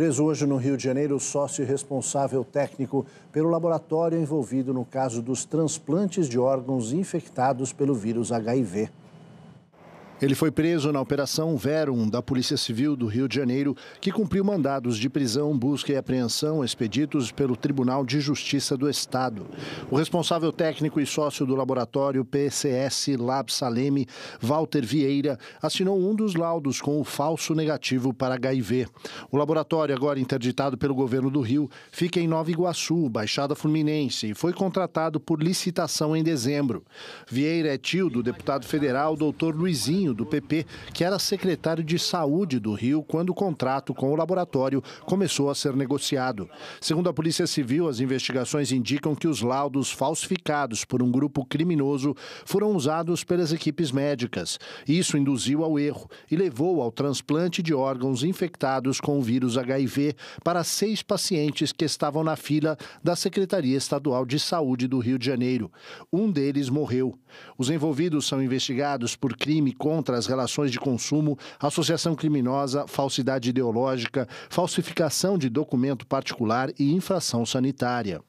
Preso hoje no Rio de Janeiro, o sócio responsável técnico pelo laboratório envolvido no caso dos transplantes de órgãos infectados pelo vírus HIV. Ele foi preso na Operação Verum da Polícia Civil do Rio de Janeiro, que cumpriu mandados de prisão, busca e apreensão expedidos pelo Tribunal de Justiça do Estado. O responsável técnico e sócio do laboratório PCS Lab Saleme, Walter Vieira, assinou um dos laudos com o falso negativo para HIV. O laboratório, agora interditado pelo governo do Rio, fica em Nova Iguaçu, Baixada Fluminense, e foi contratado por licitação em dezembro. Vieira é tio do deputado federal, doutor Luizinho Marinho, do PP, que era secretário de Saúde do Rio quando o contrato com o laboratório começou a ser negociado. Segundo a Polícia Civil, as investigações indicam que os laudos falsificados por um grupo criminoso foram usados pelas equipes médicas. Isso induziu ao erro e levou ao transplante de órgãos infectados com o vírus HIV para seis pacientes que estavam na fila da Secretaria Estadual de Saúde do Rio de Janeiro. Um deles morreu. Os envolvidos são investigados por crime contra contra as relações de consumo, associação criminosa, falsidade ideológica, falsificação de documento particular e infração sanitária.